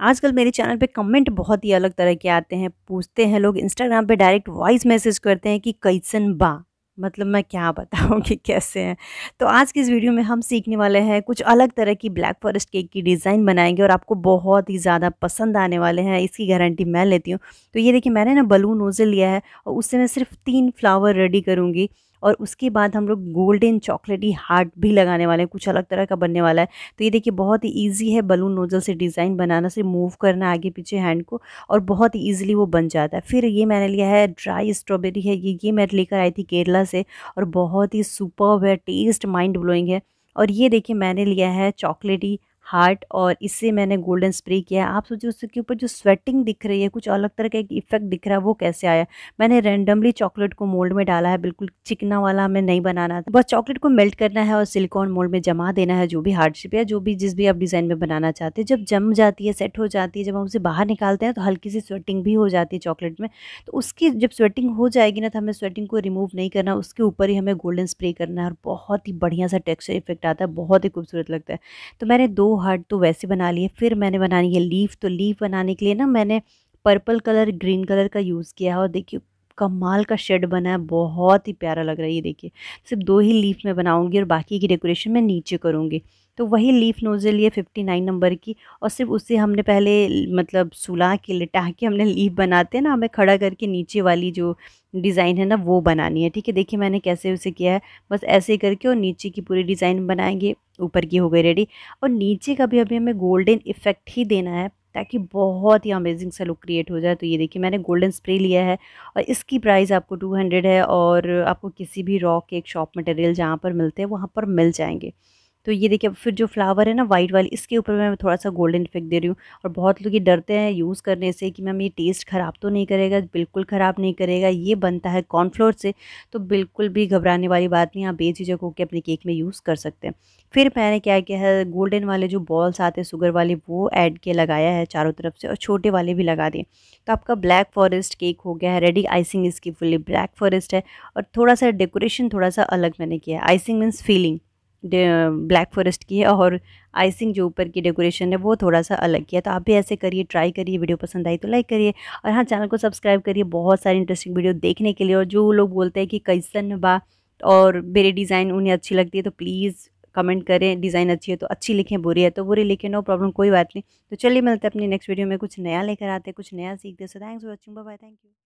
आजकल मेरे चैनल पे कमेंट बहुत ही अलग तरह के आते हैं पूछते हैं लोग इंस्टाग्राम पे डायरेक्ट वॉइस मैसेज करते हैं कि कैसन बा मतलब मैं क्या बताऊँ कि कैसे हैं तो आज की इस वीडियो में हम सीखने वाले हैं कुछ अलग तरह की ब्लैक फॉरेस्ट केक की डिज़ाइन बनाएंगे और आपको बहुत ही ज़्यादा पसंद आने वाले हैं इसकी गारंटी मैं लेती हूँ तो ये देखिए मैंने ना बलून नोज़ल लिया है और उससे मैं सिर्फ तीन फ्लावर रेडी करूँगी और उसके बाद हम लोग गोल्डन चॉकलेटी हार्ट भी लगाने वाले हैं कुछ अलग तरह का बनने वाला है तो ये देखिए बहुत ही ईजी है बलून नोजल से डिज़ाइन बनाना से मूव करना आगे पीछे हैंड को और बहुत ही ईजिली वो बन जाता है फिर ये मैंने लिया है ड्राई स्ट्रॉबेरी है ये ये मैं लेकर आई थी केरला से और बहुत ही सुपर है टेस्ट माइंड ब्लोइंग है और ये देखिए मैंने लिया है चॉकलेटी हार्ट और इससे मैंने गोल्डन स्प्रे किया है आप सोचिए उसके ऊपर जो स्वेटिंग दिख रही है कुछ अलग तरह का एक इफेक्ट दिख रहा है वो कैसे आया मैंने रैंडमली चॉकलेट को मोल्ड में डाला है बिल्कुल चिकना वाला हमें नहीं बनाना था बस चॉकलेट को मेल्ट करना है और सिलिकॉन मोल्ड में जमा देना है जो भी हार्ड शेप या जो भी जिस भी आप डिज़ाइन में बनाना चाहते हैं जब जम जाती है सेट हो जाती है जब हम उसे बाहर निकालते हैं तो हल्की सी स्वेटिंग भी हो जाती है चॉकलेट में तो उसकी जब स्वेटिंग हो जाएगी ना तो हमें स्वेटिंग को रिमूव नहीं करना उसके ऊपर ही हमें गोल्डन स्प्रे करना है और बहुत ही बढ़िया सा टेक्सचर इफेक्ट आता है बहुत ही खूबसूरत लगता है तो मैंने दो हार्ट तो वैसे बना लिए फिर मैंने बनानी है लीफ तो लीफ बनाने के लिए ना मैंने पर्पल कलर ग्रीन कलर का यूज़ किया है और देखिए कमाल का शेड बना है बहुत ही प्यारा लग रहा है ये देखिए सिर्फ दो ही लीफ में बनाऊंगी और बाकी की डेकोरेशन मैं नीचे करूँगी तो वही लीफ नोज़ल ये फिफ्टी नाइन नंबर की और सिर्फ उसे हमने पहले मतलब सुला के लिटा के हमने लीफ बनाते हैं ना हमें खड़ा करके नीचे वाली जो डिज़ाइन है ना वो बनानी है ठीक है देखिए मैंने कैसे उसे किया है बस ऐसे करके और नीचे की पूरी डिज़ाइन बनाएंगे ऊपर की हो गई रेडी और नीचे का भी अभी हमें गोल्डन इफ़ेक्ट ही देना है ताकि बहुत ही अमेजिंग सा लुक क्रिएट हो जाए तो ये देखिए मैंने गोल्डन स्प्रे लिया है और इसकी प्राइस आपको टू हंड्रेड है और आपको किसी भी के एक शॉप मटेरियल जहाँ पर मिलते हैं वहाँ पर मिल जाएंगे तो ये देखिए फिर जो फ्लावर है ना वाइट वाली इसके ऊपर मैं थोड़ा सा गोल्डन इफेक्ट दे रही हूँ और बहुत लोग ये डरते हैं यूज़ करने से कि मैम ये टेस्ट ख़राब तो नहीं करेगा बिल्कुल ख़राब नहीं करेगा ये बनता है कॉर्नफ्लोर से तो बिल्कुल भी घबराने वाली बात नहीं आप जगह होकर अपने केक में यूज़ कर सकते हैं फिर मैंने क्या किया है गोल्डन वाले जो बॉल्स आते हैं शुगर वाले वो ऐड के लगाया है चारों तरफ से और छोटे वाले भी लगा दिए तो आपका ब्लैक फॉरेस्ट केक हो गया है रेडी आइसिंग इसकी फुली ब्लैक फॉरेस्ट है और थोड़ा सा डेकोरेशन थोड़ा सा अलग मैंने किया है icing means feeling black forest की है और आइसिंग जो ऊपर की डेकोरेशन है वो थोड़ा सा अलग किया तो आप भी ऐसे करिए ट्राई करिए वीडियो पसंद आई तो लाइक करिए और हाँ चैनल को सब्सक्राइब करिए बहुत सारी इंटरेस्टिंग वीडियो देखने के लिए और जो लोग बोलते हैं कि कैसन बा और मेरी डिज़ाइन उन्हें अच्छी लगती है तो प्लीज़ कमेंट करें डिज़ाइन अच्छी है तो अच्छी लिखें बुरी है तो बुरी लिखें नो प्रॉब्लम कोई बात नहीं तो चलिए मिलते हैं अपनी नेक्स्ट वीडियो में कुछ नया लेकर आते हैं कुछ नया सीखते so thanks for watching bye thank you